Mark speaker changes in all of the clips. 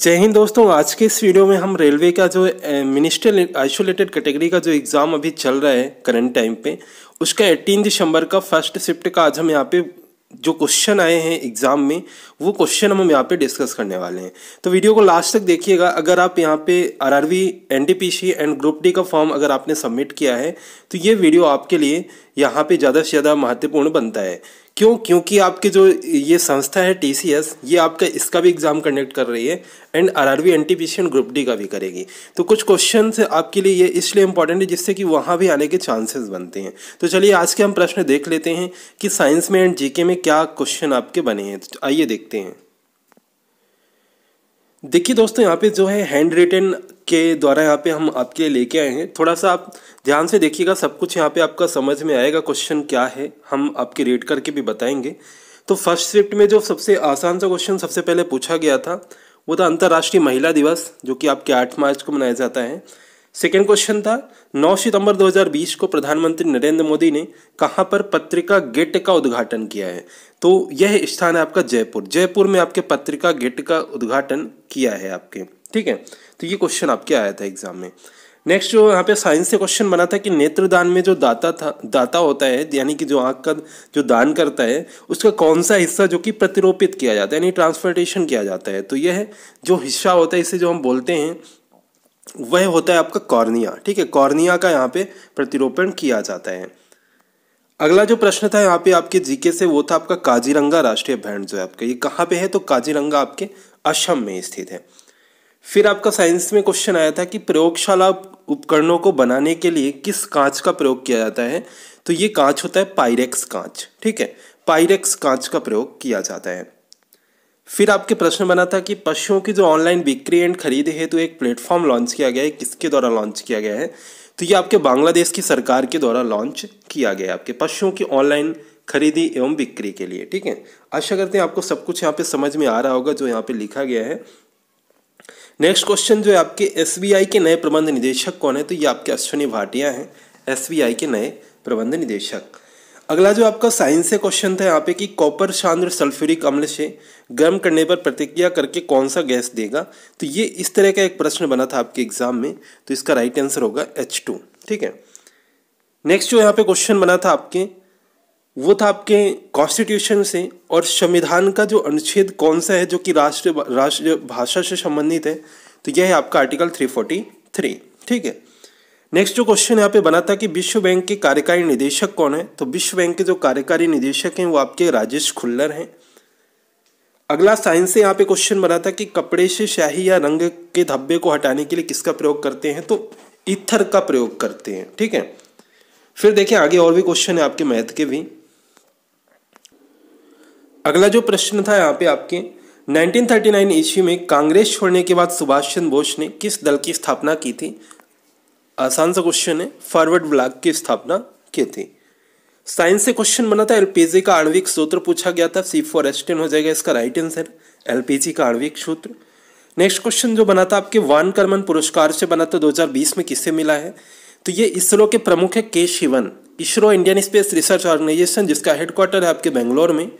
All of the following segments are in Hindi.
Speaker 1: जय हिंद दोस्तों आज के इस वीडियो में हम रेलवे का जो मिनिस्टर आइसोलेटेड कैटेगरी का जो एग्ज़ाम अभी चल रहा है करंट टाइम पे उसका एटीन दिसंबर का फर्स्ट शिफ्ट का आज हम यहाँ पे जो क्वेश्चन आए हैं एग्ज़ाम में वो क्वेश्चन हम यहाँ पे डिस्कस करने वाले हैं तो वीडियो को लास्ट तक देखिएगा अगर आप यहाँ पे P C and group D का फॉर्म अगर आपने सबमिट किया है तो ये वीडियो आपके लिए यहाँ पे ज़्यादा से ज़्यादा महत्वपूर्ण बनता है क्यों क्योंकि आपके जो ये संस्था है टी ये आपका इसका भी एग्ज़ाम कंडक्ट कर रही है and R R B NTPC and group D का भी करेगी तो कुछ क्वेश्चन आपके लिए ये इसलिए इंपॉर्टेंट है जिससे कि वहाँ भी आने के चांसेस बनते हैं तो चलिए आज के हम प्रश्न देख लेते हैं कि साइंस में एंड जी में क्या क्वेश्चन आपके बने हैं तो आइए देखते हैं देखिए दोस्तों यहाँ पे जो है हैंड रिटन के द्वारा यहाँ पे हम आपके लिए लेके आए हैं थोड़ा सा आप ध्यान से देखिएगा सब कुछ यहाँ पे आपका समझ में आएगा क्वेश्चन क्या है हम आपके रेट करके भी बताएंगे तो फर्स्ट शिफ्ट में जो सबसे आसान सा क्वेश्चन सबसे पहले पूछा गया था वो था अंतर्राष्ट्रीय महिला दिवस जो कि आपके आठ मार्च को मनाया जाता है सेकेंड क्वेश्चन था 9 सितंबर 2020 को प्रधानमंत्री नरेंद्र मोदी ने कहाँ पर पत्रिका गेट का उद्घाटन किया है तो यह स्थान है आपका जयपुर जयपुर में आपके पत्रिका गेट का उद्घाटन किया है आपके ठीक है तो ये क्वेश्चन आपके आया था एग्जाम में नेक्स्ट जो यहाँ पे साइंस से क्वेश्चन बना था कि नेत्रदान में जो दाता था दाता होता है यानी कि जो आँख का जो दान करता है उसका कौन सा हिस्सा जो कि प्रतिरोपित किया जाता है यानी ट्रांसपोर्टेशन किया जाता है तो यह जो हिस्सा होता है इसे जो हम बोलते हैं वह होता है आपका कॉर्निया ठीक है कॉर्निया का यहाँ पे प्रतिरोपण किया जाता है अगला जो प्रश्न था यहाँ पे आपके जीके से वो था आपका काजीरंगा राष्ट्रीय भैंड जो है आपका ये कहाँ पे है तो काजीरंगा आपके असम में स्थित है फिर आपका साइंस में क्वेश्चन आया था कि प्रयोगशाला उपकरणों को बनाने के लिए किस कांच का प्रयोग किया जाता है तो ये कांच होता है पायरेक्स कांच ठीक है पायरेक्स कांच का प्रयोग किया जाता है फिर आपके प्रश्न बना था कि पशुओं की जो ऑनलाइन बिक्री एंड खरीद है तो एक प्लेटफॉर्म लॉन्च किया गया है किसके द्वारा लॉन्च किया गया है तो ये आपके बांग्लादेश की सरकार के द्वारा लॉन्च किया गया है आपके पशुओं की ऑनलाइन खरीदी एवं बिक्री के लिए ठीक है आशा करते हैं आपको सब कुछ यहाँ पे समझ में आ रहा होगा जो यहाँ पे लिखा गया है नेक्स्ट क्वेश्चन जो है आपके एस के नए प्रबंध निदेशक कौन है तो ये आपके अश्विनी भाटिया हैं एस के नए प्रबंध निदेशक अगला जो आपका साइंस से क्वेश्चन था यहाँ पे कि कॉपर शांत सल्फ्यूरिक अम्ल से गर्म करने पर प्रतिक्रिया करके कौन सा गैस देगा तो ये इस तरह का एक प्रश्न बना था आपके एग्जाम में तो इसका राइट आंसर होगा एच टू ठीक है नेक्स्ट जो यहाँ पे क्वेश्चन बना था आपके वो था आपके कॉन्स्टिट्यूशन से और संविधान का जो अनुच्छेद कौन सा है जो कि राष्ट्र राष्ट्र भाषा से संबंधित है तो यह है आपका आर्टिकल थ्री फोर्टी थ्री ठीक है नेक्स्ट जो क्वेश्चन यहाँ पे बना था कि विश्व बैंक के कार्यकारी निदेशक कौन है तो विश्व बैंक के जो कार्यकारी निदेशक हैं वो आपके राजेश खुल्लर हैं अगला साइंस से यहाँ पे क्वेश्चन बना था कि कपड़े से शाही या रंग के धब्बे को हटाने के लिए किसका प्रयोग करते हैं तो इथर का प्रयोग करते हैं ठीक है फिर देखें आगे और भी क्वेश्चन है आपके मैथ के भी अगला जो प्रश्न था यहाँ पे आपके 1939 ईस्वी में कांग्रेस छोड़ने के बाद सुभाष चंद्र बोस ने किस दल की स्थापना की थी आसान सा क्वेश्चन है फॉरवर्ड ब्लॉक की स्थापना की थी साइंस से क्वेश्चन बना था एलपीजी का आणविक सूत्र पूछा गया था सी फोर एस्टेन हो जाएगा इसका राइट आंसर एलपीजी का आणविक सूत्र नेक्स्ट क्वेश्चन जो बना था आपके वान कर्मन पुरस्कार से बना था 2020 में किससे मिला है तो ये इसरो के प्रमुख है K Sivan ISRO Indian Space Research Organisation जिसका हेडक्वार्टर है आपके बेंगलोर में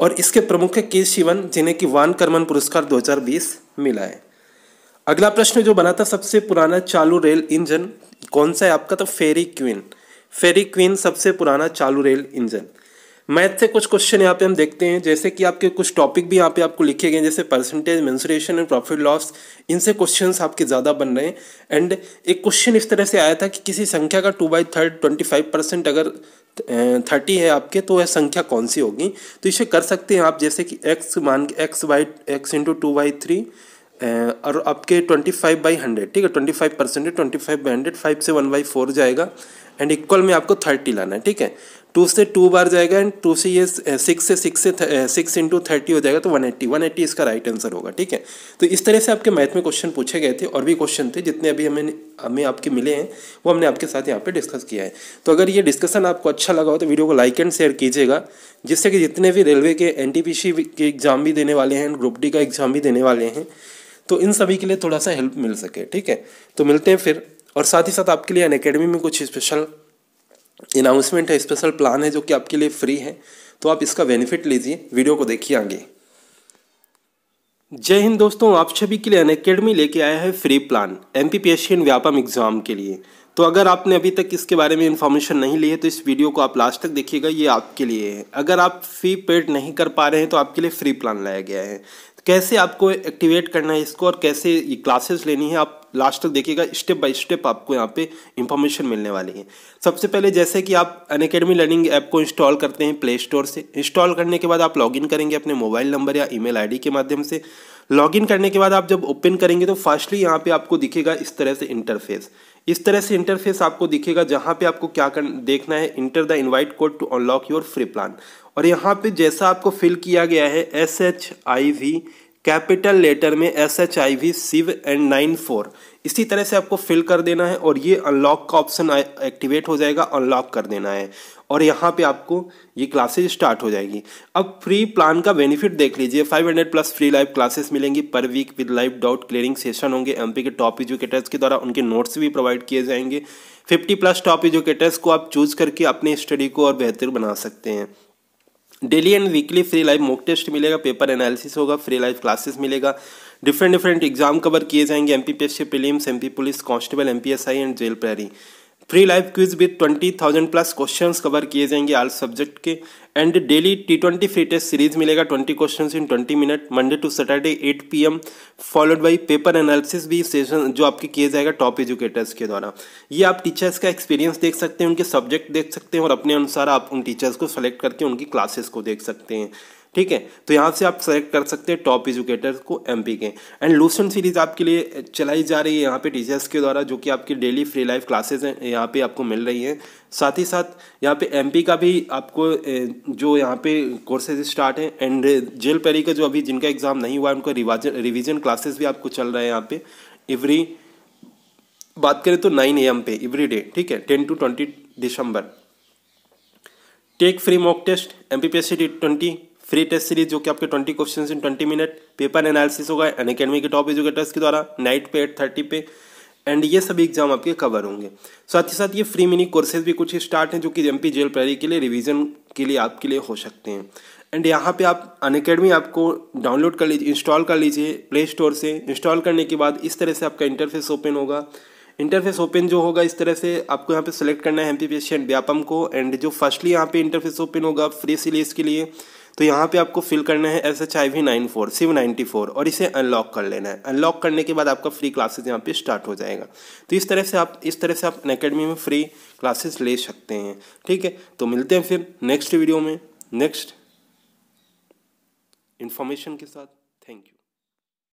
Speaker 1: और इसके प्रमुख है के शिवन जिन्हें की वान कर्मन पुरस्कार 2020 मिला है अगला प्रश्न जो बना था सबसे पुराना चालू रेल इंजन कौन सा है आपका तो फेरी क्वीन फेरी क्वीन सबसे पुराना चालू रेल इंजन मैथ से कुछ क्वेश्चन यहाँ पे हम देखते हैं जैसे कि आपके कुछ टॉपिक भी यहाँ पे आपको लिखे गए जैसे percentage mensuration and profit loss इनसे क्वेश्चंस आपके ज़्यादा बन रहे हैं एंड एक क्वेश्चन इस तरह से आया था कि किसी संख्या का two by third twenty five percent अगर थर्टी है आपके तो वह संख्या कौन सी होगी तो इसे कर सकते हैं आप जैसे कि एक्स मान X by X into two by three और आपके ट्वेंटी फाइव बाई हंड्रेड ठीक है ट्वेंटी फाइव परसेंट है twenty five by hundred five से वन बाई फोर जाएगा एंड इक्वल में आपको थर्टी लाना है ठीक है टू से टू बार जाएगा एंड टू से ये सिक्स से सिक्स से सिक्स इंटू थर्टी हो जाएगा तो वन एट्टी वन एट्टी इसका राइट आंसर होगा ठीक है तो इस तरह से आपके मैथ में क्वेश्चन पूछे गए थे और भी क्वेश्चन थे जितने अभी हमें हमें आपके मिले हैं वो हमने आपके साथ यहाँ पे डिस्कस किया है तो अगर ये डिस्कशन आपको अच्छा लगा हो तो वीडियो को लाइक एंड शेयर कीजिएगा जिससे कि जितने भी रेलवे के एन के एग्ज़ाम भी देने वाले हैं ग्रुप डी का एग्ज़ाम भी देने वाले हैं तो इन सभी के लिए थोड़ा सा हेल्प मिल सके ठीक है तो मिलते हैं फिर और साथ ही साथ आपके लिए अन अकेडमी में कुछ स्पेशल अनाउंसमेंट है स्पेशल प्लान है जो कि आपके लिए फ्री है तो आप इसका बेनिफिट लीजिए वीडियो को देखिए आगे जय हिंद दोस्तों आप सभी के लिए अन अकेडमी लेके आया है free plan M P P S and Vyapam exam के लिए तो अगर आपने अभी तक इसके बारे में इन्फॉर्मेशन नहीं ली है तो इस वीडियो को आप लास्ट तक देखिएगा ये आपके लिए है अगर आप फी पेड नहीं कर पा रहे हैं तो आपके लिए फ्री प्लान लाया गया है कैसे आपको एक्टिवेट करना है इसको और कैसे ये क्लासेस लेनी है आप लास्ट तक देखिएगा स्टेप बाय स्टेप आपको यहाँ पे इंफॉर्मेशन मिलने वाली है सबसे पहले जैसे कि आप अन अकेडमी लर्निंग ऐप को इंस्टॉल करते हैं प्ले स्टोर से इंस्टॉल करने के बाद आप लॉगिन करेंगे अपने मोबाइल नंबर या ईमेल आईडी के माध्यम से लॉगिन करने के बाद आप जब ओपन करेंगे तो फर्स्टली यहाँ पे आपको दिखेगा इस तरह से इंटरफेस इस तरह से इंटरफेस आपको दिखेगा जहाँ पे आपको क्या कर देखना है enter the invite code to unlock your free plan और यहाँ पे जैसा आपको फिल किया गया है S H I V capital letter में S H I V Shiv and nine four इसी तरह से आपको फिल कर देना है और ये अनलॉक का ऑप्शन एक्टिवेट हो जाएगा अनलॉक कर देना है और यहाँ पे आपको ये क्लासेज स्टार्ट हो जाएगी अब फ्री प्लान का बेनिफिट देख लीजिए 500 प्लस फ्री लाइव क्लासेस मिलेंगी per week with live doubt clearing session होंगे एमपी के टॉप एजुकेटर्स के द्वारा उनके नोट्स भी प्रोवाइड किए जाएंगे 50 प्लस टॉप एजुकेटर्स को आप चूज करके अपने स्टडी को और बेहतर बना सकते हैं daily and weekly free live mock test मिलेगा पेपर एनालिसिस होगा फ्री लाइव क्लासेस मिलेगा डिफरेंट डिफरेंट एग्जाम कवर किए जाएंगे MPPSC prelims MP police constable MPSI and jail प्रहरी free live quiz with twenty thousand plus question cover किए जाएंगे आल सब्जेक्ट के and daily T twenty free test series मिलेगा twenty question in twenty minute Monday to Saturday eight P M followed by paper analysis भी सेशन जो आपके किए जाएगा टॉप एजुकेटर्स के द्वारा ये आप टीचर्स का एक्सपीरियंस देख सकते हैं उनके सब्जेक्ट देख सकते हैं और अपने अनुसार आप उन टीचर्स को सेलेक्ट करके उनकी क्लासेस को देख सकते हैं ठीक है तो यहाँ से आप सेलेक्ट कर सकते हैं टॉप एजुकेटर्स को एम के एंड लूसन सीरीज आपके लिए चलाई जा रही है यहाँ पे टीचर्स के द्वारा जो कि आपकी डेली फ्री लाइफ क्लासेज हैं यहाँ पे आपको मिल रही हैं साथ ही साथ यहाँ पे एम का भी आपको जो यहाँ पे कोर्सेज स्टार्ट हैं एंड जेल पेरी का जो अभी जिनका एग्ज़ाम नहीं हुआ है उनका रिवाजन रिविजन क्लासेस भी आपको चल रहा है यहाँ पे एवरी बात करें तो नाइन ए एम पे एवरी डे ठीक है टेन टू ट्वेंटी दिसंबर take free mock test M P P S C twenty free test series जो कि आपके twenty question in twenty minute paper analysis होगा अन अकेडमी के टॉप एजुकेटर्स के द्वारा नाइट पे एट थर्टी पे एंड ये सभी एग्जाम आपके कवर होंगे साथ ही साथ ये फ्री मिनी कोर्सेज भी कुछ स्टार्ट हैं जो कि पी जेल प्रायरी के लिए रिविजन के लिए आपके लिए हो सकते हैं एंड यहाँ पे आप अन अकेडमी आपको डाउनलोड कर लीजिए इंस्टॉल कर लीजिए प्ले स्टोर से इंस्टॉल करने के बाद इस तरह से आपका इंटरफेस ओपन होगा इंटरफेस ओपन जो होगा इस तरह से आपको यहाँ पे सेलेक्ट करना है M P P S and Vyapam को एंड जो फर्स्टली यहाँ पे इंटरफेस ओपन होगा फ्री सीरीज के लिए तो यहाँ पे आपको फिल करना है S H I V nine four Shiv ninety four और इसे अनलॉक कर लेना है अनलॉक करने के बाद आपका फ्री क्लासेस यहाँ पे स्टार्ट हो जाएगा तो इस तरह से आप इस तरह से आप अकेडमी में फ्री क्लासेस ले सकते हैं ठीक है तो मिलते हैं फिर नेक्स्ट वीडियो में नेक्स्ट इन्फॉर्मेशन के साथ थैंक यू